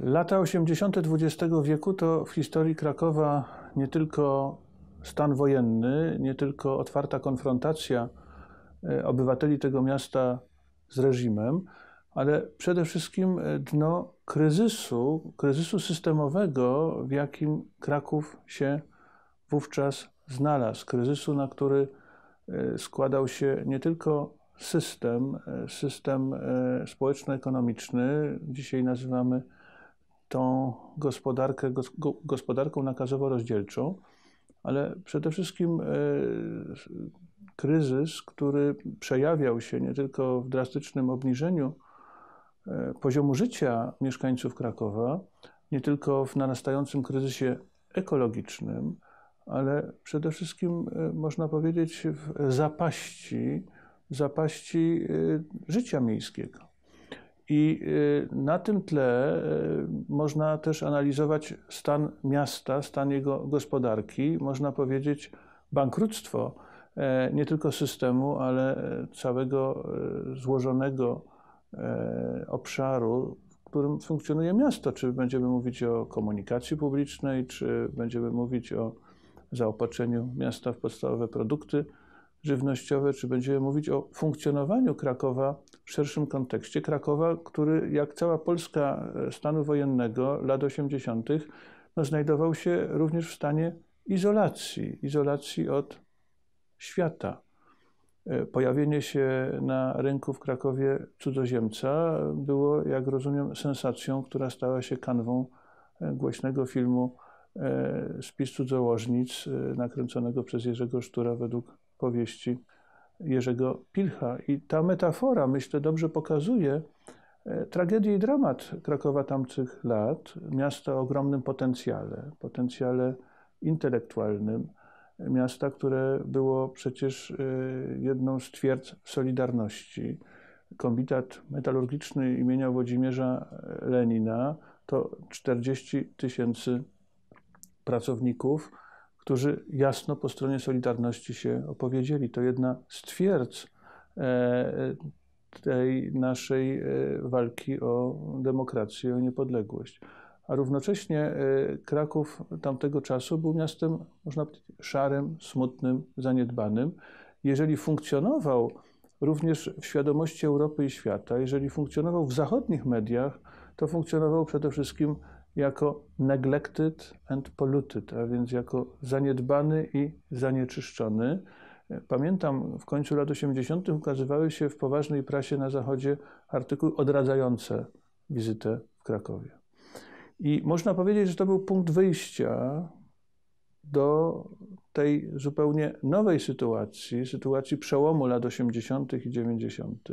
Lata 80. XX wieku to w historii Krakowa nie tylko stan wojenny, nie tylko otwarta konfrontacja e, obywateli tego miasta z reżimem, ale przede wszystkim e, dno kryzysu, kryzysu systemowego, w jakim Kraków się wówczas znalazł. Kryzysu, na który e, składał się nie tylko system, system społeczno-ekonomiczny, dzisiaj nazywamy tą gospodarkę gospodarką nakazowo-rozdzielczą, ale przede wszystkim e, kryzys, który przejawiał się nie tylko w drastycznym obniżeniu e, poziomu życia mieszkańców Krakowa, nie tylko w narastającym kryzysie ekologicznym, ale przede wszystkim e, można powiedzieć w zapaści, zapaści życia miejskiego. I y, na tym tle y, można też analizować stan miasta, stan jego gospodarki, można powiedzieć bankructwo e, nie tylko systemu, ale e, całego e, złożonego obszaru, w którym funkcjonuje miasto. Czy będziemy mówić o komunikacji publicznej, czy będziemy mówić o zaopatrzeniu miasta w podstawowe produkty żywnościowe, czy będziemy mówić o funkcjonowaniu Krakowa w szerszym kontekście. Krakowa, który jak cała Polska e, stanu wojennego lat 80., no, znajdował się również w stanie izolacji, izolacji od świata. E, pojawienie się na rynku w Krakowie cudzoziemca było, jak rozumiem, sensacją, która stała się kanwą e, głośnego filmu Spis cudzołożnic, nakręconego przez Jerzego Sztura według powieści Jerzego Pilcha. I ta metafora, myślę, dobrze pokazuje e, tragedię i dramat Krakowa tamtych lat, miasta o ogromnym potencjale, potencjale intelektualnym, miasta, które było przecież e, jedną z twierdz Solidarności. Kombinat metalurgiczny imienia Włodzimierza e, Lenina to 40 tysięcy pracowników, którzy jasno po stronie Solidarności się opowiedzieli. To jedna z twierdz e, tej naszej e, walki o demokrację, o niepodległość. A równocześnie e, Kraków tamtego czasu był miastem, można powiedzieć, szarym, smutnym, zaniedbanym. Jeżeli funkcjonował również w świadomości Europy i świata, jeżeli funkcjonował w zachodnich mediach, to funkcjonował przede wszystkim jako neglected and polluted, a więc jako zaniedbany i zanieczyszczony. Pamiętam, w końcu lat 80. ukazywały się w poważnej prasie na Zachodzie artykuły odradzające wizytę w Krakowie. I można powiedzieć, że to był punkt wyjścia do tej zupełnie nowej sytuacji, sytuacji przełomu lat 80. i 90.,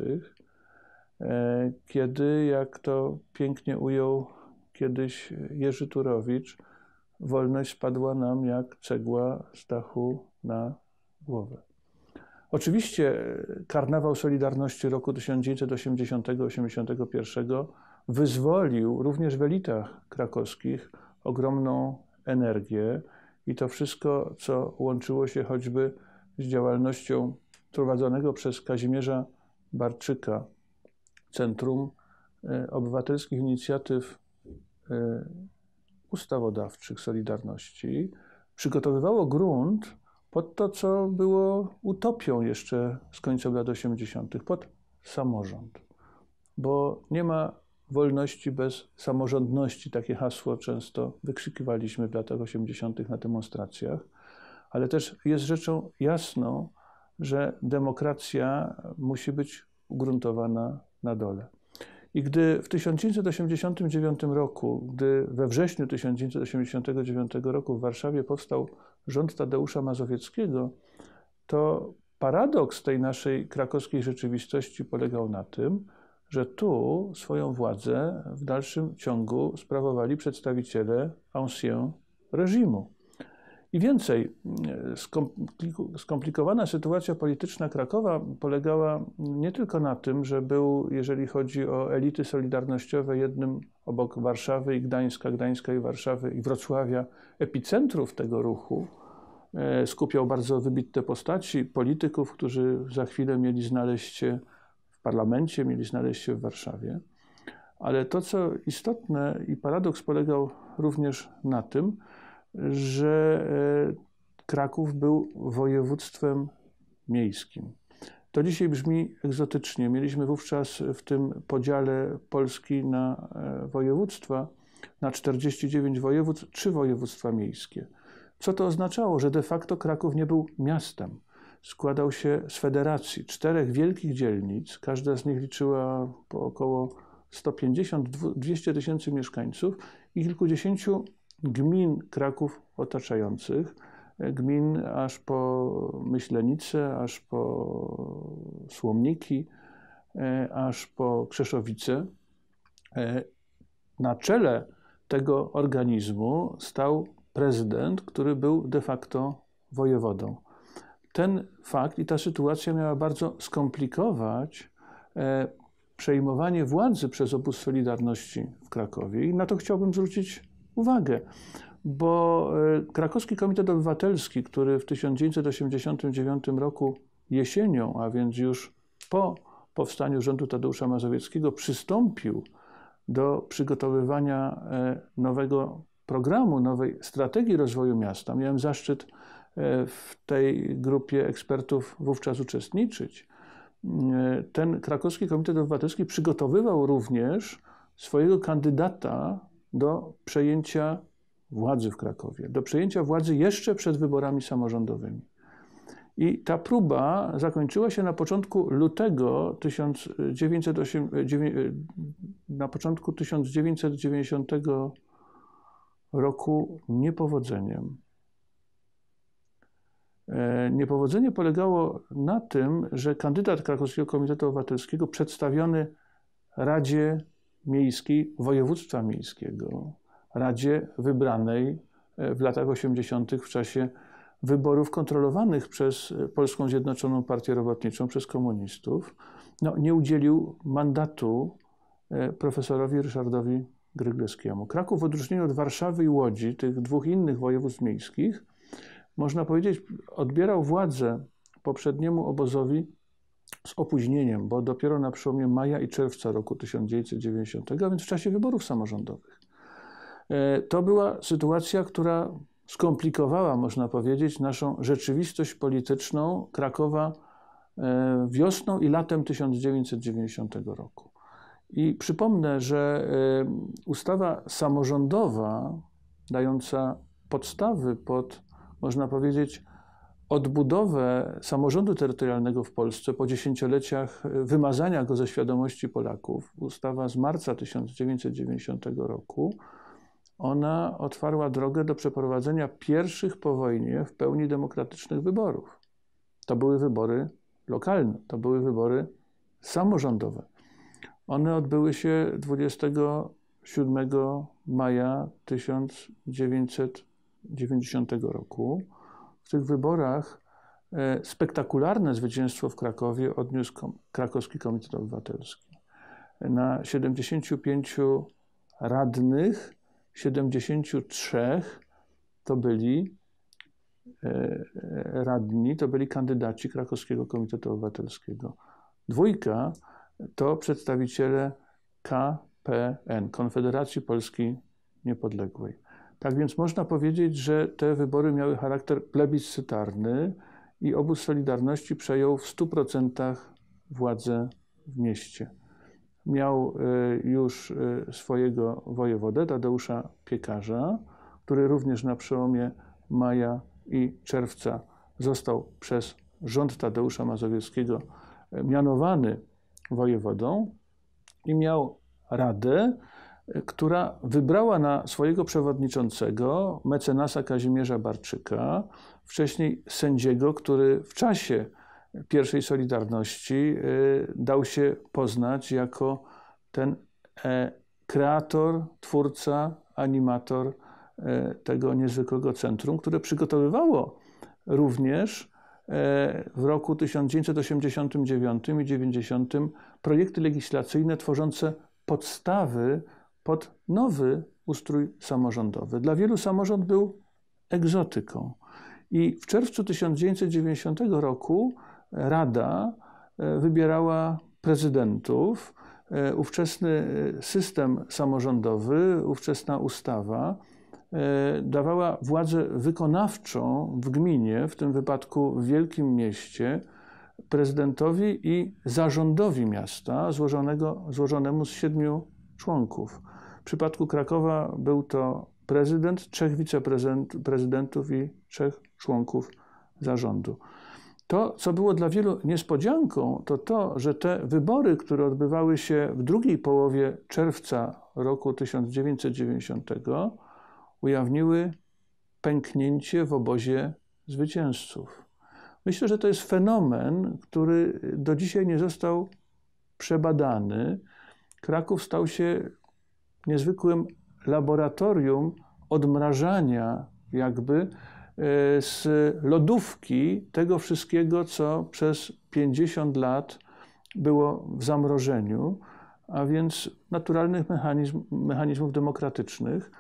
e, kiedy, jak to pięknie ujął kiedyś Jerzy Turowicz, wolność spadła nam jak cegła z dachu na głowę. Oczywiście karnawał Solidarności roku 1980-81 wyzwolił również w elitach krakowskich ogromną energię i to wszystko, co łączyło się choćby z działalnością prowadzonego przez Kazimierza Barczyka Centrum e, Obywatelskich Inicjatyw Y, ustawodawczych Solidarności przygotowywało grunt pod to, co było utopią jeszcze z końca lat 80., pod samorząd. Bo nie ma wolności bez samorządności. Takie hasło często wykrzykiwaliśmy w latach 80. na demonstracjach, ale też jest rzeczą jasną, że demokracja musi być ugruntowana na dole. I gdy w 1989 roku, gdy we wrześniu 1989 roku w Warszawie powstał rząd Tadeusza Mazowieckiego, to paradoks tej naszej krakowskiej rzeczywistości polegał na tym, że tu swoją władzę w dalszym ciągu sprawowali przedstawiciele ancien reżimu. I więcej, e, skomplikowana sytuacja polityczna Krakowa polegała nie tylko na tym, że był, jeżeli chodzi o elity solidarnościowe, jednym obok Warszawy i Gdańska, Gdańska i Warszawy i Wrocławia, epicentrów tego ruchu. E, skupiał bardzo wybitne postaci polityków, którzy za chwilę mieli znaleźć się w parlamencie, mieli znaleźć się w Warszawie. Ale to, co istotne i paradoks polegał również na tym, że e, Kraków był województwem miejskim. To dzisiaj brzmi egzotycznie. Mieliśmy wówczas w tym podziale Polski na e, województwa, na 49 województw, trzy województwa miejskie. Co to oznaczało? Że de facto Kraków nie był miastem. Składał się z federacji czterech wielkich dzielnic, każda z nich liczyła po około 150-200 tysięcy mieszkańców i kilkudziesięciu gmin Kraków otaczających, gmin aż po Myślenice, aż po Słomniki, e, aż po Krzeszowice. E, na czele tego organizmu stał prezydent, który był de facto wojewodą. Ten fakt i ta sytuacja miała bardzo skomplikować e, przejmowanie władzy przez obóz Solidarności w Krakowie i na to chciałbym zwrócić uwagę, bo e, Krakowski Komitet Obywatelski, który w 1989 roku jesienią, a więc już po powstaniu rządu Tadeusza Mazowieckiego, przystąpił do przygotowywania e, nowego programu, nowej strategii rozwoju miasta. Miałem zaszczyt e, w tej grupie ekspertów wówczas uczestniczyć. Ten Krakowski Komitet Obywatelski przygotowywał również swojego kandydata do przejęcia władzy w Krakowie, do przejęcia władzy jeszcze przed wyborami samorządowymi. I ta próba zakończyła się na początku lutego 1908, na początku 1990 roku niepowodzeniem. E, niepowodzenie polegało na tym, że kandydat Krakowskiego Komitetu Obywatelskiego, przedstawiony Radzie Miejskiej Województwa Miejskiego, Radzie wybranej e, w latach 80. w czasie wyborów kontrolowanych przez e, Polską Zjednoczoną Partię Robotniczą, przez komunistów, no, nie udzielił mandatu e, profesorowi Ryszardowi Grygleskiemu. Kraków w odróżnieniu od Warszawy i Łodzi, tych dwóch innych województw miejskich, można powiedzieć, odbierał władzę poprzedniemu obozowi z opóźnieniem, bo dopiero na przełomie maja i czerwca roku 1990, a więc w czasie wyborów samorządowych. E, to była sytuacja, która skomplikowała, można powiedzieć, naszą rzeczywistość polityczną Krakowa e, wiosną i latem 1990 roku. I przypomnę, że e, ustawa samorządowa, dająca podstawy pod, można powiedzieć, odbudowę samorządu terytorialnego w Polsce po dziesięcioleciach wymazania go ze świadomości Polaków, ustawa z marca 1990 roku, ona otwarła drogę do przeprowadzenia pierwszych po wojnie w pełni demokratycznych wyborów. To były wybory lokalne, to były wybory samorządowe. One odbyły się 27 maja 1990 roku w tych wyborach e, spektakularne zwycięstwo w Krakowie odniósł Krakowski Komitet Obywatelski. Na 75 radnych, 73 to byli e, e, radni, to byli kandydaci Krakowskiego Komitetu Obywatelskiego. Dwójka to przedstawiciele KPN, Konfederacji Polski Niepodległej. Tak więc można powiedzieć, że te wybory miały charakter plebiscytarny i obóz Solidarności przejął w 100% władzę w mieście. Miał e, już e, swojego wojewodę, Tadeusza Piekarza, który również na przełomie maja i czerwca został przez rząd Tadeusza Mazowieckiego e, mianowany wojewodą i miał radę, która wybrała na swojego przewodniczącego mecenasa Kazimierza Barczyka, wcześniej sędziego, który w czasie pierwszej Solidarności y, dał się poznać jako ten e, kreator, twórca, animator e, tego niezwykłego centrum, które przygotowywało również e, w roku 1989 i 90 projekty legislacyjne tworzące podstawy pod nowy ustrój samorządowy. Dla wielu samorząd był egzotyką. I w czerwcu 1990 roku e, Rada e, wybierała prezydentów. E, ówczesny system samorządowy, ówczesna ustawa dawała władzę wykonawczą w gminie, w tym wypadku w wielkim mieście, prezydentowi i zarządowi miasta złożonego, złożonemu z siedmiu członków przypadku Krakowa był to prezydent, trzech wiceprezydentów i trzech członków zarządu. To, co było dla wielu niespodzianką, to to, że te wybory, które odbywały się w drugiej połowie czerwca roku 1990, ujawniły pęknięcie w obozie zwycięzców. Myślę, że to jest fenomen, który do dzisiaj nie został przebadany. Kraków stał się niezwykłym laboratorium odmrażania, jakby e, z lodówki tego wszystkiego, co przez 50 lat było w zamrożeniu, a więc naturalnych mechanizm, mechanizmów demokratycznych,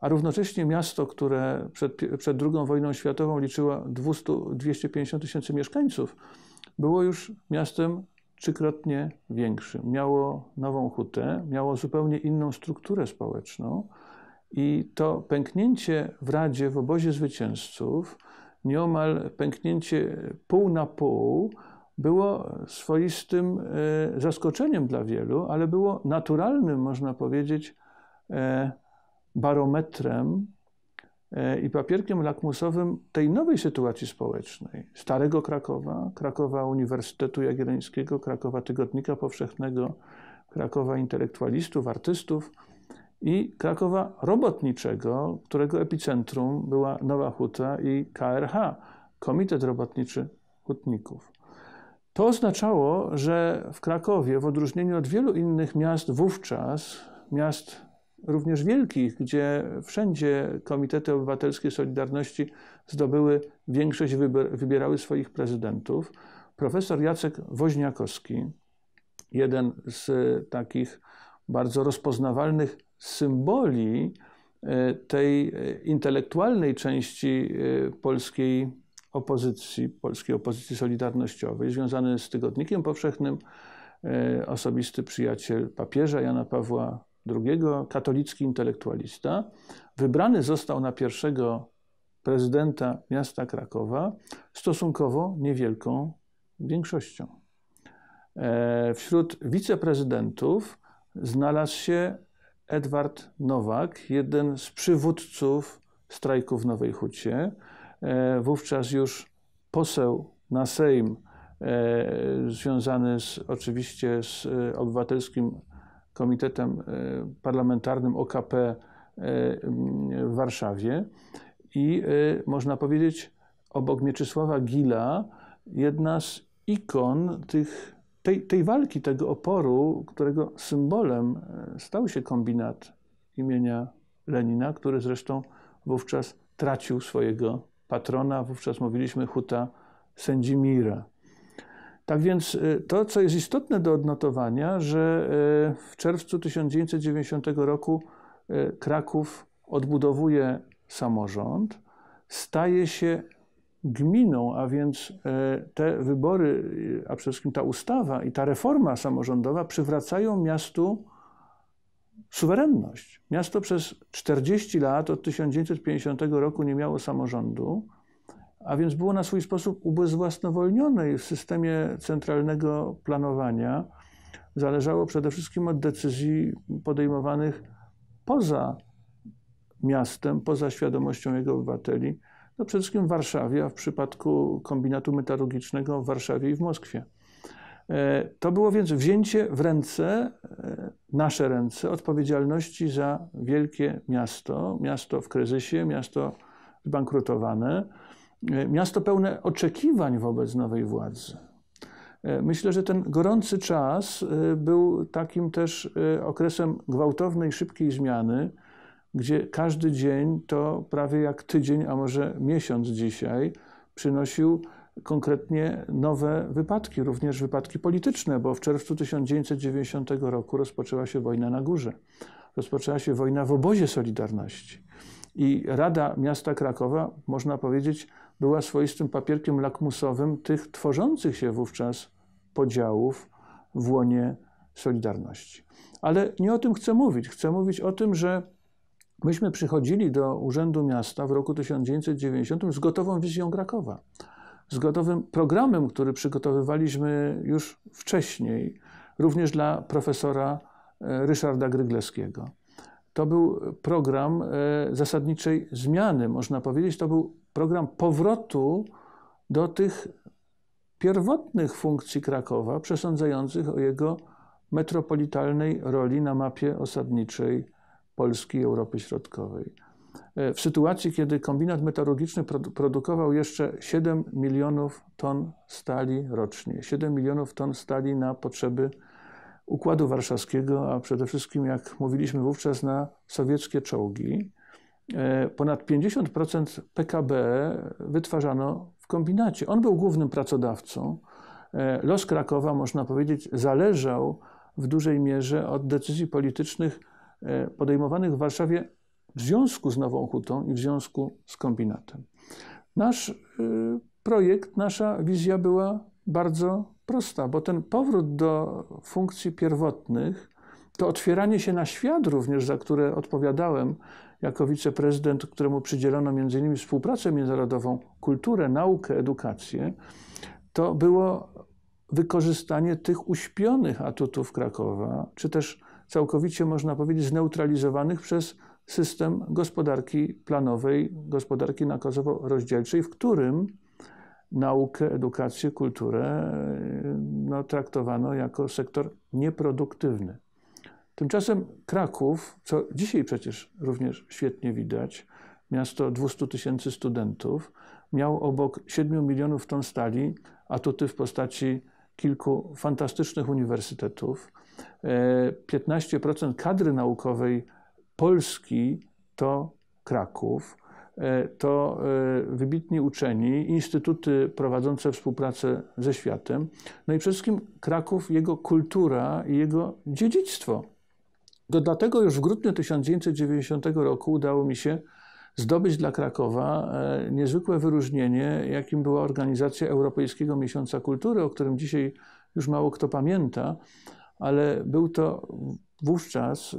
a równocześnie miasto, które przed, przed II wojną światową liczyło 200, 250 tysięcy mieszkańców, było już miastem trzykrotnie większym. Miało nową hutę, miało zupełnie inną strukturę społeczną i to pęknięcie w Radzie, w obozie zwycięzców, nieomal pęknięcie pół na pół, było swoistym e, zaskoczeniem dla wielu, ale było naturalnym, można powiedzieć, e, barometrem E, i papierkiem lakmusowym tej nowej sytuacji społecznej, Starego Krakowa, Krakowa Uniwersytetu Jagiellońskiego, Krakowa Tygodnika Powszechnego, Krakowa intelektualistów, artystów i Krakowa Robotniczego, którego epicentrum była Nowa Huta i KRH, Komitet Robotniczy Hutników. To oznaczało, że w Krakowie, w odróżnieniu od wielu innych miast wówczas, miast również wielkich, gdzie wszędzie Komitety Obywatelskie Solidarności zdobyły większość, wybierały swoich prezydentów. Profesor Jacek Woźniakowski, jeden z takich bardzo rozpoznawalnych symboli e, tej e, intelektualnej części e, polskiej opozycji, polskiej opozycji solidarnościowej, związany z Tygodnikiem Powszechnym, osobisty przyjaciel papieża Jana Pawła drugiego katolicki intelektualista, wybrany został na pierwszego prezydenta miasta Krakowa stosunkowo niewielką większością. E, wśród wiceprezydentów znalazł się Edward Nowak, jeden z przywódców strajku w Nowej Hucie, e, wówczas już poseł na Sejm, e, związany z, oczywiście z obywatelskim Komitetem e, Parlamentarnym OKP e, w Warszawie i e, można powiedzieć, obok Mieczysława Gila, jedna z ikon tych, tej, tej walki, tego oporu, którego symbolem stał się kombinat imienia Lenina, który zresztą wówczas tracił swojego patrona. Wówczas mówiliśmy Huta Sędzimira. Tak więc y, to, co jest istotne do odnotowania, że y, w czerwcu 1990 roku y, Kraków odbudowuje samorząd, staje się gminą, a więc te wybory, a przede wszystkim ta ustawa i ta reforma samorządowa przywracają miastu suwerenność. Miasto przez 40 lat, od 1950 roku, nie miało samorządu a więc było na swój sposób ubezwłasnowolnione w systemie centralnego planowania. Zależało przede wszystkim od decyzji podejmowanych poza miastem, poza świadomością jego obywateli. No przede wszystkim w Warszawie, a w przypadku kombinatu metalurgicznego w Warszawie i w Moskwie. E, to było więc wzięcie w ręce, e, nasze ręce, odpowiedzialności za wielkie miasto, miasto w kryzysie, miasto zbankrutowane E, miasto pełne oczekiwań wobec nowej władzy. E, myślę, że ten gorący czas e, był takim też okresem gwałtownej, szybkiej zmiany, gdzie każdy dzień to prawie jak tydzień, a może miesiąc dzisiaj przynosił konkretnie nowe wypadki, również wypadki polityczne, bo w czerwcu 1990 roku rozpoczęła się wojna na górze. Rozpoczęła się wojna w obozie Solidarności. I Rada Miasta Krakowa, można powiedzieć, była swoistym papierkiem lakmusowym tych tworzących się wówczas podziałów w łonie Solidarności. Ale nie o tym chcę mówić. Chcę mówić o tym, że myśmy przychodzili do Urzędu Miasta w roku 1990 z gotową wizją Krakowa, z gotowym programem, który przygotowywaliśmy już wcześniej, również dla profesora e, Ryszarda Grygleskiego. To był program e, zasadniczej zmiany, można powiedzieć. To był program powrotu do tych pierwotnych funkcji Krakowa, przesądzających o jego metropolitalnej roli na mapie osadniczej Polski i Europy Środkowej. E, w sytuacji, kiedy kombinat metalurgiczny produkował jeszcze 7 milionów ton stali rocznie, 7 milionów ton stali na potrzeby Układu Warszawskiego, a przede wszystkim, jak mówiliśmy wówczas, na sowieckie czołgi, E, ponad 50% PKB wytwarzano w kombinacie. On był głównym pracodawcą. E, los Krakowa, można powiedzieć, zależał w dużej mierze od decyzji politycznych e, podejmowanych w Warszawie w związku z Nową Hutą i w związku z kombinatem. Nasz projekt, nasza wizja była bardzo prosta, bo ten powrót do funkcji pierwotnych, to otwieranie się na świat również, za które odpowiadałem jako wiceprezydent, któremu przydzielono m.in. współpracę międzynarodową, kulturę, naukę, edukację, to było wykorzystanie tych uśpionych atutów Krakowa, czy też całkowicie można powiedzieć zneutralizowanych przez system gospodarki planowej, gospodarki nakazowo-rozdzielczej, w którym naukę, edukację, kulturę e, no, traktowano jako sektor nieproduktywny. Tymczasem Kraków, co dzisiaj przecież również świetnie widać, miasto 200 tysięcy studentów, miał obok 7 milionów ton stali atuty w postaci kilku fantastycznych uniwersytetów. 15% e, kadry naukowej Polski to Kraków. E, to e, wybitni uczeni, instytuty prowadzące współpracę ze światem. No i przede wszystkim Kraków, jego kultura i jego dziedzictwo. To dlatego już w grudniu 1990 roku udało mi się zdobyć dla Krakowa e, niezwykłe wyróżnienie, jakim była organizacja Europejskiego Miesiąca Kultury, o którym dzisiaj już mało kto pamięta, ale był to wówczas e,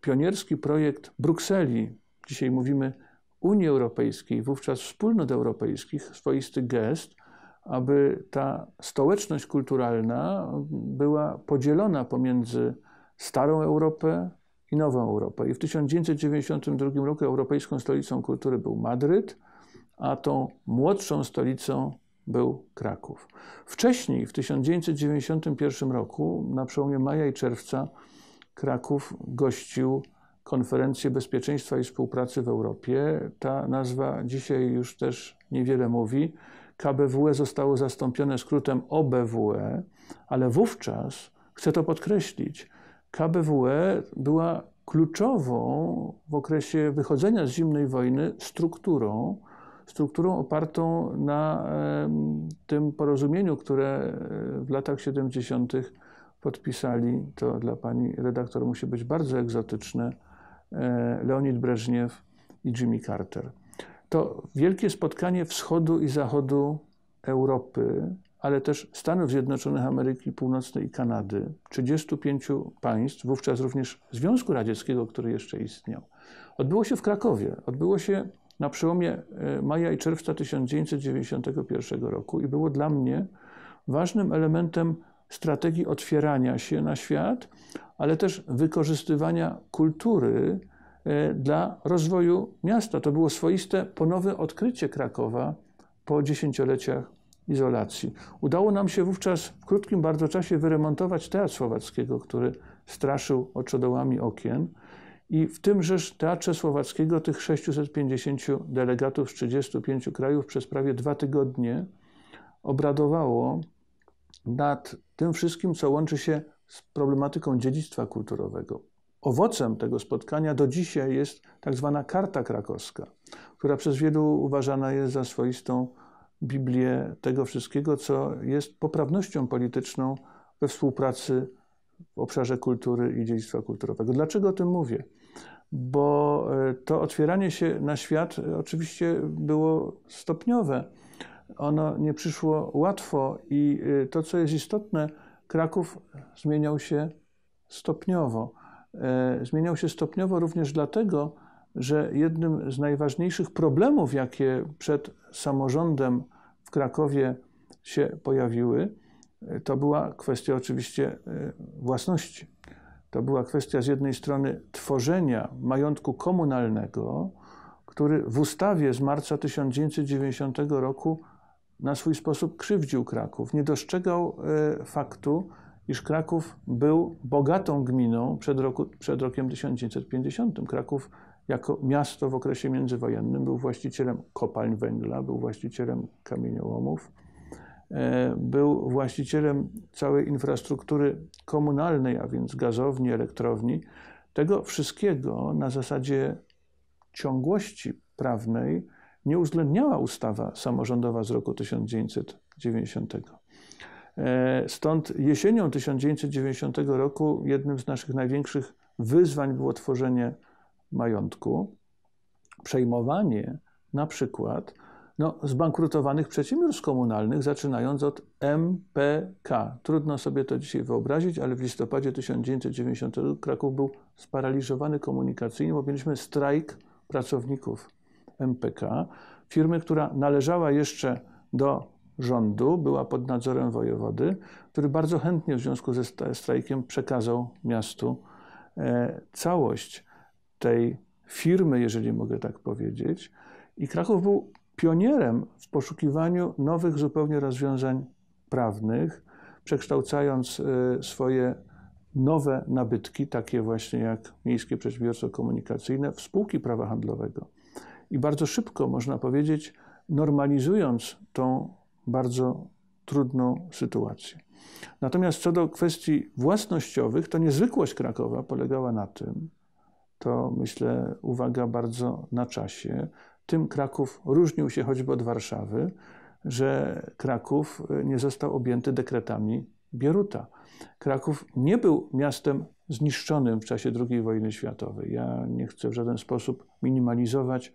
pionierski projekt Brukseli, dzisiaj mówimy Unii Europejskiej, wówczas wspólnot europejskich, swoisty gest, aby ta stołeczność kulturalna była podzielona pomiędzy starą Europę i nową Europę. I w 1992 roku europejską stolicą kultury był Madryt, a tą młodszą stolicą był Kraków. Wcześniej, w 1991 roku, na przełomie maja i czerwca, Kraków gościł konferencję bezpieczeństwa i współpracy w Europie. Ta nazwa dzisiaj już też niewiele mówi. KBWE zostało zastąpione skrótem OBWE, ale wówczas, chcę to podkreślić, KBWE była kluczową w okresie wychodzenia z zimnej wojny strukturą, strukturą opartą na tym porozumieniu, które e, w latach 70. podpisali, to dla pani redaktor musi być bardzo egzotyczne, e, Leonid Breżniew i Jimmy Carter. To wielkie spotkanie wschodu i zachodu Europy, ale też Stanów Zjednoczonych Ameryki Północnej i Kanady, 35 państw, wówczas również Związku Radzieckiego, który jeszcze istniał. Odbyło się w Krakowie, odbyło się na przełomie e, maja i czerwca 1991 roku i było dla mnie ważnym elementem strategii otwierania się na świat, ale też wykorzystywania kultury e, dla rozwoju miasta. To było swoiste ponowne odkrycie Krakowa po dziesięcioleciach izolacji. Udało nam się wówczas w krótkim bardzo czasie wyremontować Teatr Słowackiego, który straszył oczodołami okien. I w tymże Teatrze Słowackiego tych 650 delegatów z 35 krajów przez prawie dwa tygodnie obradowało nad tym wszystkim, co łączy się z problematyką dziedzictwa kulturowego. Owocem tego spotkania do dzisiaj jest tak zwana Karta Krakowska, która przez wielu uważana jest za swoistą Biblię tego wszystkiego, co jest poprawnością polityczną we współpracy w obszarze kultury i dziedzictwa kulturowego. Dlaczego o tym mówię? Bo e, to otwieranie się na świat e, oczywiście było stopniowe. Ono nie przyszło łatwo i e, to, co jest istotne, Kraków zmieniał się stopniowo. Zmieniał się stopniowo również dlatego, że jednym z najważniejszych problemów, jakie przed samorządem w Krakowie się pojawiły, to była kwestia oczywiście e, własności. To była kwestia z jednej strony tworzenia majątku komunalnego, który w ustawie z marca 1990 roku na swój sposób krzywdził Kraków. Nie dostrzegał e, faktu, iż Kraków był bogatą gminą przed, roku, przed rokiem 1950. Kraków jako miasto w okresie międzywojennym był właścicielem kopalń węgla, był właścicielem kamieniołomów, e, był właścicielem całej infrastruktury komunalnej, a więc gazowni, elektrowni. Tego wszystkiego na zasadzie ciągłości prawnej nie uwzględniała ustawa samorządowa z roku 1990. E, stąd jesienią 1990 roku jednym z naszych największych wyzwań było tworzenie majątku, przejmowanie na przykład no, zbankrutowanych przedsiębiorstw komunalnych, zaczynając od MPK. Trudno sobie to dzisiaj wyobrazić, ale w listopadzie 1990 Kraków był sparaliżowany komunikacyjnie, bo mieliśmy strajk pracowników MPK, firmy, która należała jeszcze do rządu, była pod nadzorem wojewody, który bardzo chętnie w związku ze strajkiem przekazał miastu e, całość tej firmy, jeżeli mogę tak powiedzieć. I Kraków był pionierem w poszukiwaniu nowych zupełnie rozwiązań prawnych, przekształcając y, swoje nowe nabytki, takie właśnie jak Miejskie Przedsiębiorstwo Komunikacyjne, w spółki prawa handlowego. I bardzo szybko, można powiedzieć, normalizując tą bardzo trudną sytuację. Natomiast co do kwestii własnościowych, to niezwykłość Krakowa polegała na tym, to myślę uwaga bardzo na czasie. Tym Kraków różnił się choćby od Warszawy, że Kraków e, nie został objęty dekretami Bieruta. Kraków nie był miastem zniszczonym w czasie II wojny światowej. Ja nie chcę w żaden sposób minimalizować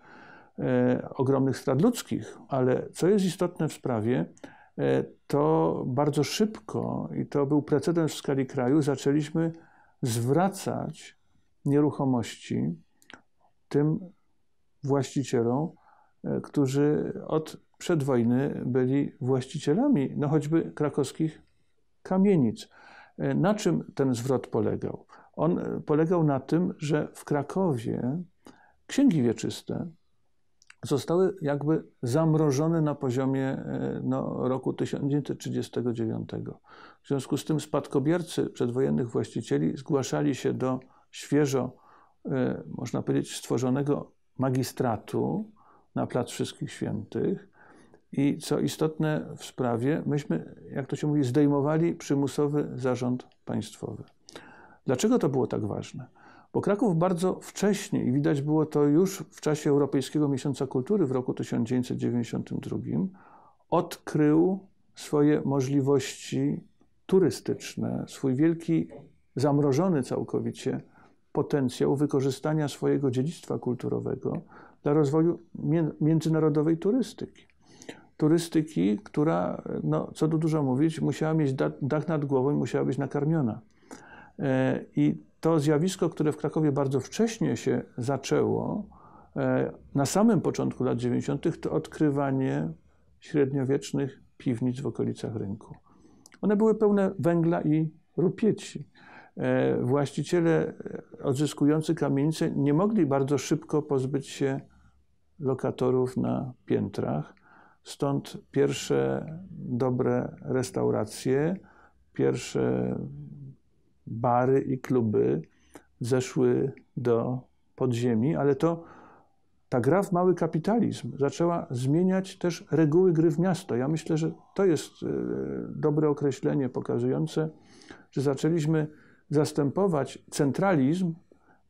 e, ogromnych strat ludzkich, ale co jest istotne w sprawie, e, to bardzo szybko, i to był precedens w skali kraju, zaczęliśmy zwracać nieruchomości tym właścicielom, e, którzy od przedwojny byli właścicielami, no choćby krakowskich kamienic. E, na czym ten zwrot polegał? On e, polegał na tym, że w Krakowie księgi wieczyste zostały jakby zamrożone na poziomie no, roku 1939. W związku z tym spadkobiercy przedwojennych właścicieli zgłaszali się do świeżo, y, można powiedzieć, stworzonego magistratu na Plac Wszystkich Świętych. I co istotne w sprawie, myśmy, jak to się mówi, zdejmowali przymusowy zarząd państwowy. Dlaczego to było tak ważne? Bo Kraków bardzo wcześnie, i widać było to już w czasie Europejskiego Miesiąca Kultury w roku 1992, odkrył swoje możliwości turystyczne, swój wielki, zamrożony całkowicie potencjał wykorzystania swojego dziedzictwa kulturowego dla rozwoju międzynarodowej turystyki. Turystyki, która, no, co tu dużo mówić, musiała mieć dach nad głową i musiała być nakarmiona. E, I to zjawisko, które w Krakowie bardzo wcześnie się zaczęło, e, na samym początku lat 90., to odkrywanie średniowiecznych piwnic w okolicach rynku. One były pełne węgla i rupieci. E, właściciele odzyskujący kamienice nie mogli bardzo szybko pozbyć się lokatorów na piętrach. Stąd pierwsze dobre restauracje, pierwsze bary i kluby zeszły do podziemi, ale to ta gra w mały kapitalizm zaczęła zmieniać też reguły gry w miasto. Ja myślę, że to jest e, dobre określenie pokazujące, że zaczęliśmy zastępować centralizm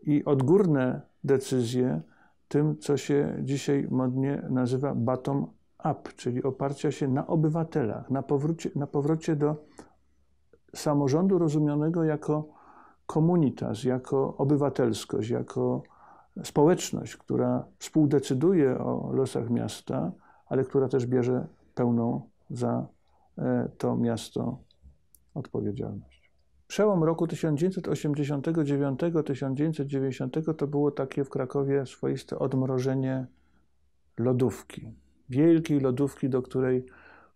i odgórne decyzje tym, co się dzisiaj modnie nazywa bottom up, czyli oparcia się na obywatelach, na powrocie, na powrocie do samorządu rozumianego jako komunitas, jako obywatelskość, jako społeczność, która współdecyduje o losach miasta, ale która też bierze pełną za e, to miasto odpowiedzialność. Przełom roku 1989-1990 to było takie w Krakowie swoiste odmrożenie lodówki. Wielkiej lodówki, do której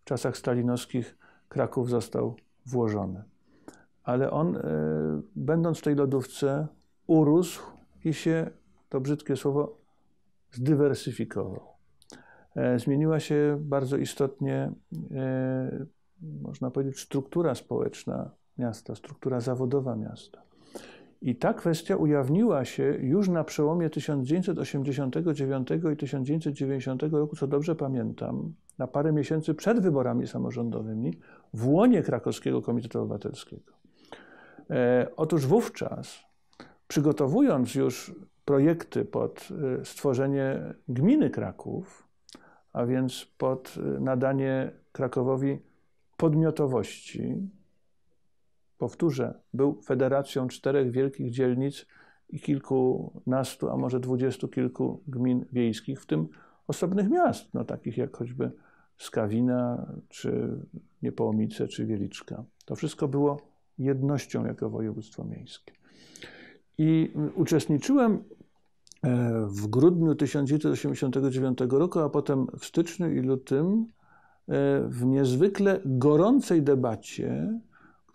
w czasach stalinowskich Kraków został włożony. Ale on, e, będąc w tej lodówce, urósł i się, to brzydkie słowo, zdywersyfikował. E, zmieniła się bardzo istotnie, e, można powiedzieć, struktura społeczna miasta, struktura zawodowa miasta. I ta kwestia ujawniła się już na przełomie 1989 i 1990 roku, co dobrze pamiętam, na parę miesięcy przed wyborami samorządowymi w łonie Krakowskiego Komitetu Obywatelskiego. E, otóż wówczas, przygotowując już projekty pod e, stworzenie gminy Kraków, a więc pod e, nadanie Krakowowi podmiotowości, powtórzę, był federacją czterech wielkich dzielnic i kilkunastu, a może dwudziestu kilku gmin wiejskich, w tym osobnych miast, no, takich jak choćby Skawina, czy Niepołomice, czy Wieliczka. To wszystko było jednością jako województwo miejskie. I uczestniczyłem e, w grudniu 1989 roku, a potem w styczniu i lutym e, w niezwykle gorącej debacie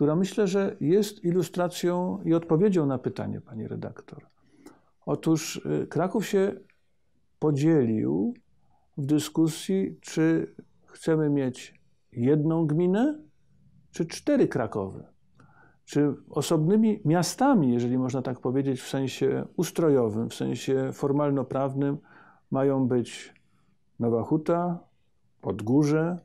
która myślę, że jest ilustracją i odpowiedzią na pytanie pani redaktor. Otóż y, Kraków się podzielił w dyskusji, czy chcemy mieć jedną gminę, czy cztery Krakowy. Czy osobnymi miastami, jeżeli można tak powiedzieć, w sensie ustrojowym, w sensie formalno-prawnym, mają być Nowa Huta, Podgórze,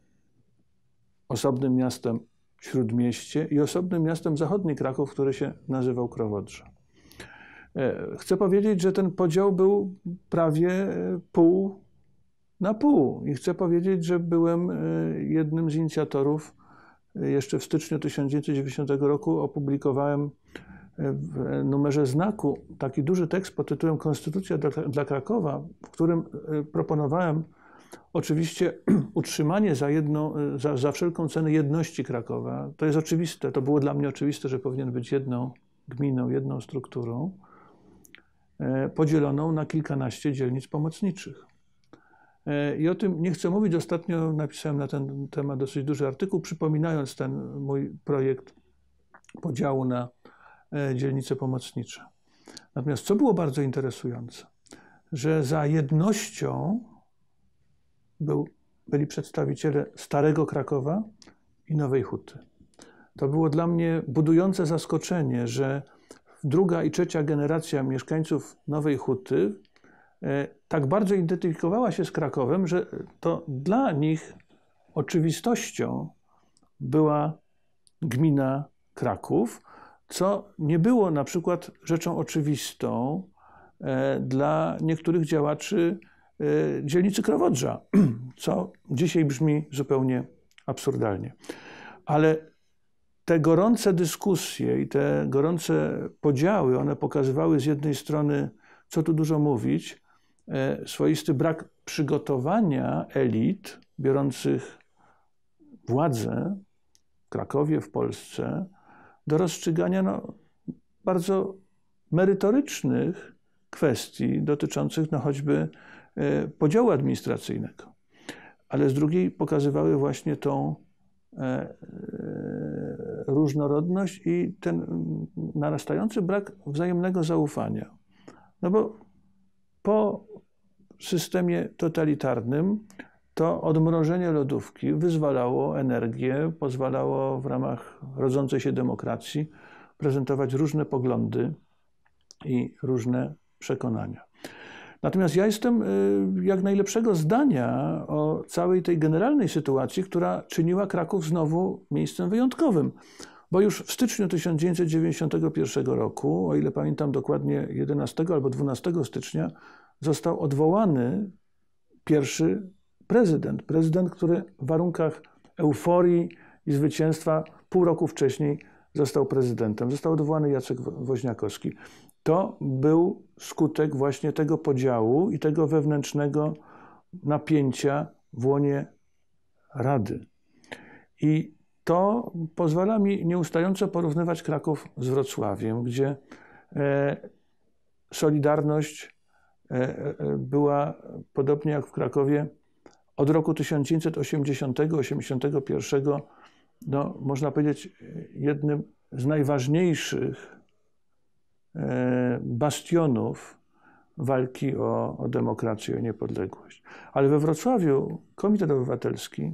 osobnym miastem Śródmieście i osobnym miastem zachodni Kraków, który się nazywał Krowodrze. E, chcę powiedzieć, że ten podział był prawie e, pół na pół. I chcę powiedzieć, że byłem e, jednym z inicjatorów. Jeszcze w styczniu 1990 roku opublikowałem w numerze znaku taki duży tekst pod tytułem Konstytucja dla, dla Krakowa, w którym proponowałem Oczywiście utrzymanie za, jedno, y, za, za wszelką cenę jedności Krakowa, to jest oczywiste, to było dla mnie oczywiste, że powinien być jedną gminą, jedną strukturą, e, podzieloną na kilkanaście dzielnic pomocniczych. E, I o tym nie chcę mówić. Ostatnio napisałem na ten temat dosyć duży artykuł, przypominając ten mój projekt podziału na e, dzielnice pomocnicze. Natomiast co było bardzo interesujące, że za jednością był, byli przedstawiciele Starego Krakowa i Nowej Huty. To było dla mnie budujące zaskoczenie, że druga i trzecia generacja mieszkańców Nowej Huty e, tak bardzo identyfikowała się z Krakowem, że to dla nich oczywistością była gmina Kraków, co nie było na przykład rzeczą oczywistą e, dla niektórych działaczy Y, dzielnicy Krowodrza, co dzisiaj brzmi zupełnie absurdalnie. Ale te gorące dyskusje i te gorące podziały, one pokazywały z jednej strony, co tu dużo mówić, y, swoisty brak przygotowania elit biorących władzę w Krakowie, w Polsce, do rozstrzygania no, bardzo merytorycznych kwestii dotyczących no, choćby E, podziału administracyjnego, ale z drugiej pokazywały właśnie tą e, e, różnorodność i ten narastający brak wzajemnego zaufania. No bo po systemie totalitarnym to odmrożenie lodówki wyzwalało energię, pozwalało w ramach rodzącej się demokracji prezentować różne poglądy i różne przekonania. Natomiast ja jestem y, jak najlepszego zdania o całej tej generalnej sytuacji, która czyniła Kraków znowu miejscem wyjątkowym. Bo już w styczniu 1991 roku, o ile pamiętam dokładnie 11 albo 12 stycznia, został odwołany pierwszy prezydent. Prezydent, który w warunkach euforii i zwycięstwa pół roku wcześniej został prezydentem. Został odwołany Jacek Woźniakowski to był skutek właśnie tego podziału i tego wewnętrznego napięcia w łonie Rady. I to pozwala mi nieustająco porównywać Kraków z Wrocławiem, gdzie e, Solidarność e, e, była, podobnie jak w Krakowie, od roku 1980-81, no, można powiedzieć, jednym z najważniejszych E, bastionów walki o, o demokrację, o niepodległość. Ale we Wrocławiu Komitet Obywatelski,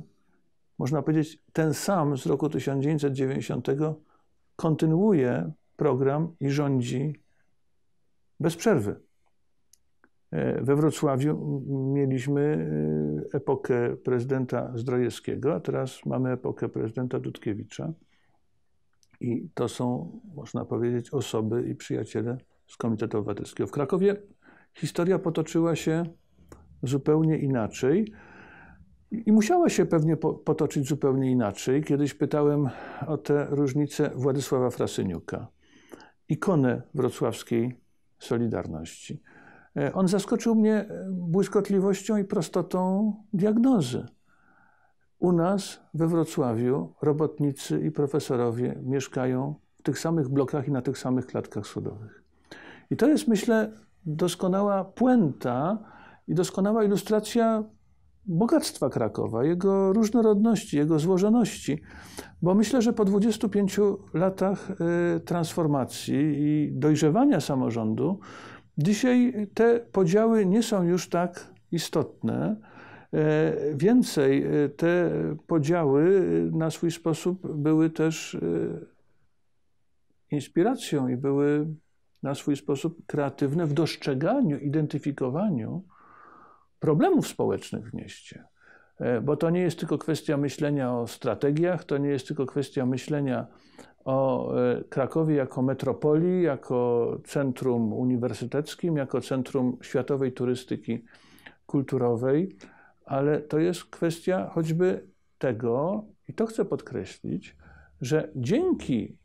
można powiedzieć, ten sam z roku 1990 kontynuuje program i rządzi bez przerwy. E, we Wrocławiu mieliśmy e, epokę prezydenta Zdrojewskiego, a teraz mamy epokę prezydenta Dudkiewicza. I to są, można powiedzieć, osoby i przyjaciele z Komitetu Obywatelskiego. W Krakowie historia potoczyła się zupełnie inaczej i musiała się pewnie potoczyć zupełnie inaczej. Kiedyś pytałem o te różnice Władysława Frasyniuka, ikonę wrocławskiej Solidarności. E, on zaskoczył mnie błyskotliwością i prostotą diagnozy. U nas we Wrocławiu robotnicy i profesorowie mieszkają w tych samych blokach i na tych samych klatkach schodowych. I to jest, myślę, doskonała puenta i doskonała ilustracja bogactwa Krakowa, jego różnorodności, jego złożoności, bo myślę, że po 25 latach y, transformacji i dojrzewania samorządu, dzisiaj te podziały nie są już tak istotne E, więcej, e, te podziały na swój sposób były też e, inspiracją i były na swój sposób kreatywne w dostrzeganiu, identyfikowaniu problemów społecznych w mieście. Bo to nie jest tylko kwestia myślenia o strategiach, to nie jest tylko kwestia myślenia o Krakowie jako metropolii, jako centrum uniwersyteckim, jako centrum światowej turystyki kulturowej ale to jest kwestia choćby tego, i to chcę podkreślić, że dzięki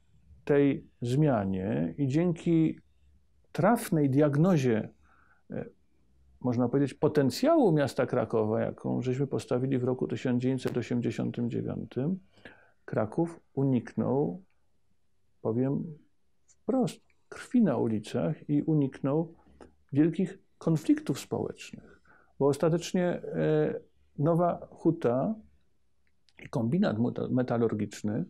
tej zmianie i dzięki trafnej diagnozie, e, można powiedzieć, potencjału miasta Krakowa, jaką żeśmy postawili w roku 1989, Kraków uniknął, powiem wprost, krwi na ulicach i uniknął wielkich konfliktów społecznych. Bo ostatecznie e, nowa huta i kombinat metalurgiczny,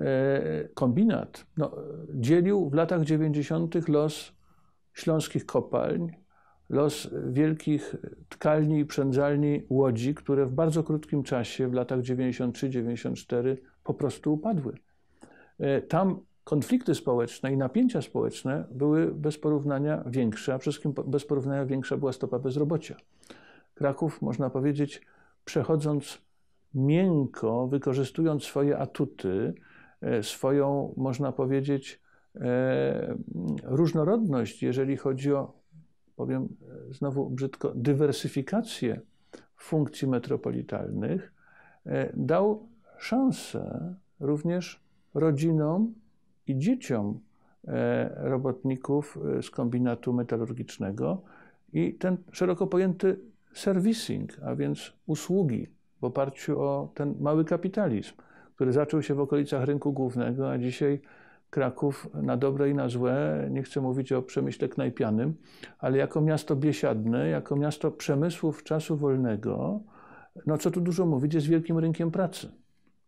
e, kombinat no, dzielił w latach 90. los śląskich kopalń, los wielkich tkalni i przędzalni łodzi, które w bardzo krótkim czasie, w latach 93-94, po prostu upadły. E, tam konflikty społeczne i napięcia społeczne były bez porównania większe, a przede wszystkim bez porównania większa była stopa bezrobocia. Kraków, można powiedzieć, przechodząc miękko, wykorzystując swoje atuty, e, swoją, można powiedzieć, e, różnorodność, jeżeli chodzi o, powiem e, znowu brzydko, dywersyfikację funkcji metropolitalnych, dał szansę również rodzinom i dzieciom robotników z kombinatu metalurgicznego. I ten szeroko pojęty servicing, a więc usługi w oparciu o ten mały kapitalizm, który zaczął się w okolicach rynku głównego, a dzisiaj Kraków na dobre i na złe, nie chcę mówić o przemyśle knajpianym, ale jako miasto biesiadne, jako miasto przemysłów czasu wolnego, no co tu dużo mówić, jest wielkim rynkiem pracy,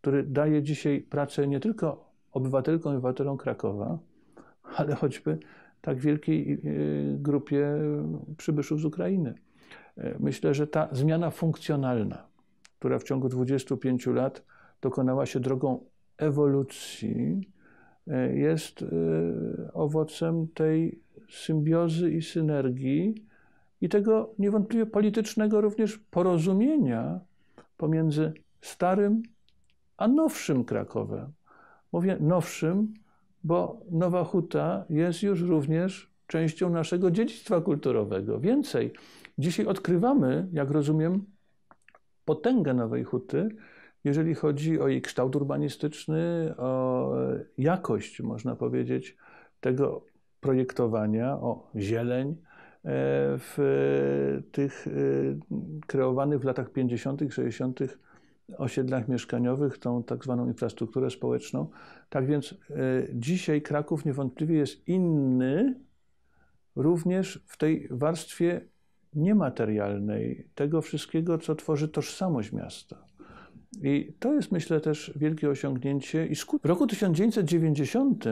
który daje dzisiaj pracę nie tylko obywatelkom i obywatelom Krakowa, ale choćby tak wielkiej y, y, grupie przybyszów z Ukrainy. E, myślę, że ta zmiana funkcjonalna, która w ciągu 25 lat dokonała się drogą ewolucji, e, jest e, owocem tej symbiozy i synergii i tego niewątpliwie politycznego również porozumienia pomiędzy starym a nowszym Krakowem. Mówię nowszym, bo Nowa Huta jest już również częścią naszego dziedzictwa kulturowego. Więcej, Dzisiaj odkrywamy, jak rozumiem, potęgę Nowej Huty, jeżeli chodzi o jej kształt urbanistyczny, o jakość, można powiedzieć, tego projektowania, o zieleń e, w tych e, kreowanych w latach 50., 60. osiedlach mieszkaniowych, tą tak zwaną infrastrukturę społeczną. Tak więc e, dzisiaj Kraków niewątpliwie jest inny również w tej warstwie niematerialnej, tego wszystkiego, co tworzy tożsamość miasta. I to jest, myślę, też wielkie osiągnięcie i skutek. W roku 1990,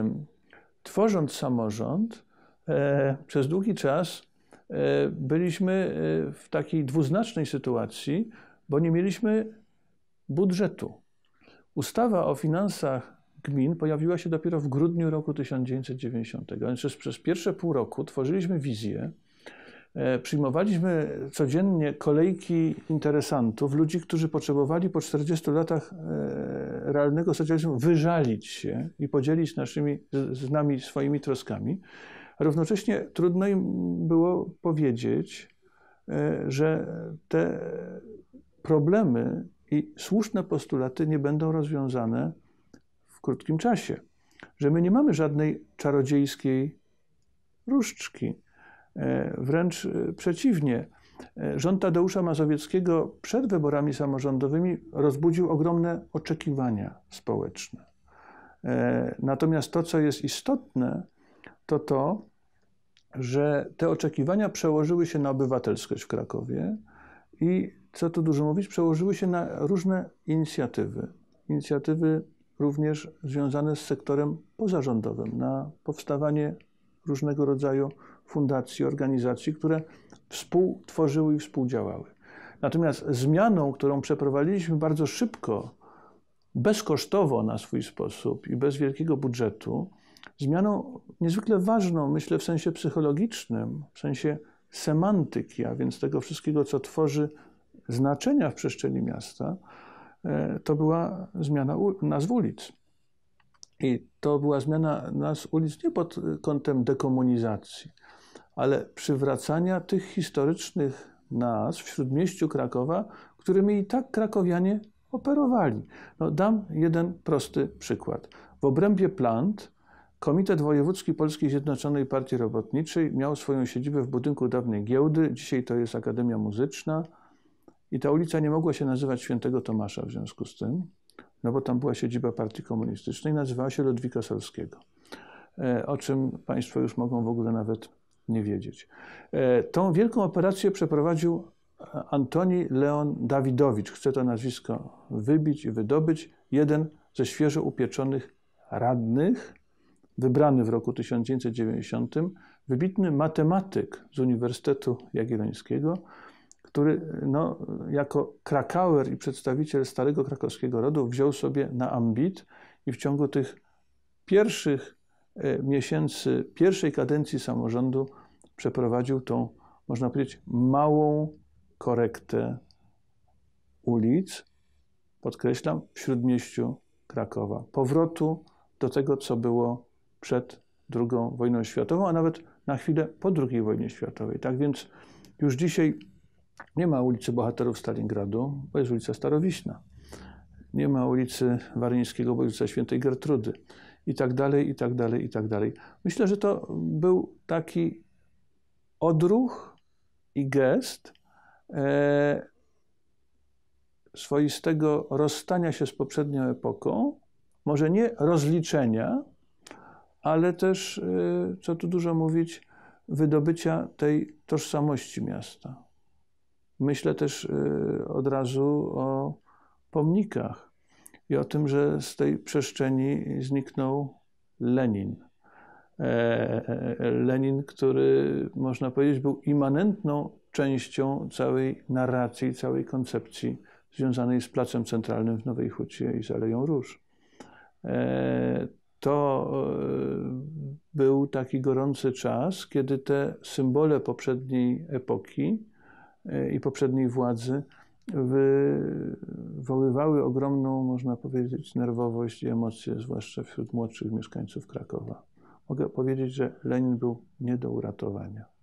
tworząc samorząd, e, przez długi czas e, byliśmy e, w takiej dwuznacznej sytuacji, bo nie mieliśmy budżetu. Ustawa o finansach gmin pojawiła się dopiero w grudniu roku 1990. Więc przez, przez pierwsze pół roku tworzyliśmy wizję, E, przyjmowaliśmy codziennie kolejki interesantów, ludzi, którzy potrzebowali po 40 latach e, realnego socjalizmu wyżalić się i podzielić naszymi, z nami swoimi troskami. równocześnie trudno im było powiedzieć, e, że te problemy i słuszne postulaty nie będą rozwiązane w krótkim czasie. Że my nie mamy żadnej czarodziejskiej różdżki E, wręcz e, przeciwnie, e, rząd Tadeusza Mazowieckiego przed wyborami samorządowymi rozbudził ogromne oczekiwania społeczne. Natomiast to, co jest istotne, to to, że te oczekiwania przełożyły się na obywatelskość w Krakowie i, co tu dużo mówić, przełożyły się na różne inicjatywy. Inicjatywy również związane z sektorem pozarządowym, na powstawanie różnego rodzaju fundacji, organizacji, które współtworzyły i współdziałały. Natomiast zmianą, którą przeprowadziliśmy bardzo szybko, bezkosztowo na swój sposób i bez wielkiego budżetu, zmianą niezwykle ważną, myślę, w sensie psychologicznym, w sensie semantyki, a więc tego wszystkiego, co tworzy znaczenia w przestrzeni miasta, e, to była zmiana nazw ulic. I to była zmiana nazw ulic nie pod kątem dekomunizacji, ale przywracania tych historycznych nas w śródmieściu Krakowa, którymi i tak krakowianie operowali. No, dam jeden prosty przykład. W obrębie plant Komitet Wojewódzki Polskiej Zjednoczonej Partii Robotniczej miał swoją siedzibę w budynku dawnej giełdy, dzisiaj to jest Akademia Muzyczna i ta ulica nie mogła się nazywać Świętego Tomasza w związku z tym, no bo tam była siedziba partii komunistycznej, nazywała się Ludwika Solskiego, e, o czym Państwo już mogą w ogóle nawet nie wiedzieć. E, tą wielką operację przeprowadził Antoni Leon Dawidowicz. Chcę to nazwisko wybić i wydobyć. Jeden ze świeżo upieczonych radnych, wybrany w roku 1990, wybitny matematyk z Uniwersytetu Jagiellońskiego, który no, jako krakauer i przedstawiciel starego krakowskiego rodu wziął sobie na ambit i w ciągu tych pierwszych e, miesięcy pierwszej kadencji samorządu przeprowadził tą, można powiedzieć, małą korektę ulic, podkreślam, w śródmieściu Krakowa. Powrotu do tego, co było przed II wojną światową, a nawet na chwilę po II wojnie światowej. Tak więc już dzisiaj nie ma ulicy Bohaterów Stalingradu, bo jest ulica Starowiśna. Nie ma ulicy Waryńskiego, bo jest ulica Świętej Gertrudy. I tak dalej, i tak dalej, i tak dalej. Myślę, że to był taki odruch i gest e, swoistego rozstania się z poprzednią epoką, może nie rozliczenia, ale też, e, co tu dużo mówić, wydobycia tej tożsamości miasta. Myślę też e, od razu o pomnikach i o tym, że z tej przestrzeni zniknął Lenin. E, e, e, Lenin, który można powiedzieć był immanentną częścią całej narracji, całej koncepcji związanej z Placem Centralnym w Nowej Hucie i z Aleją Róż. To był taki gorący czas, kiedy te symbole poprzedniej epoki i poprzedniej władzy wywoływały ogromną, można powiedzieć, nerwowość i emocje, zwłaszcza wśród młodszych mieszkańców Krakowa. Mogę powiedzieć, że Lenin był nie do uratowania.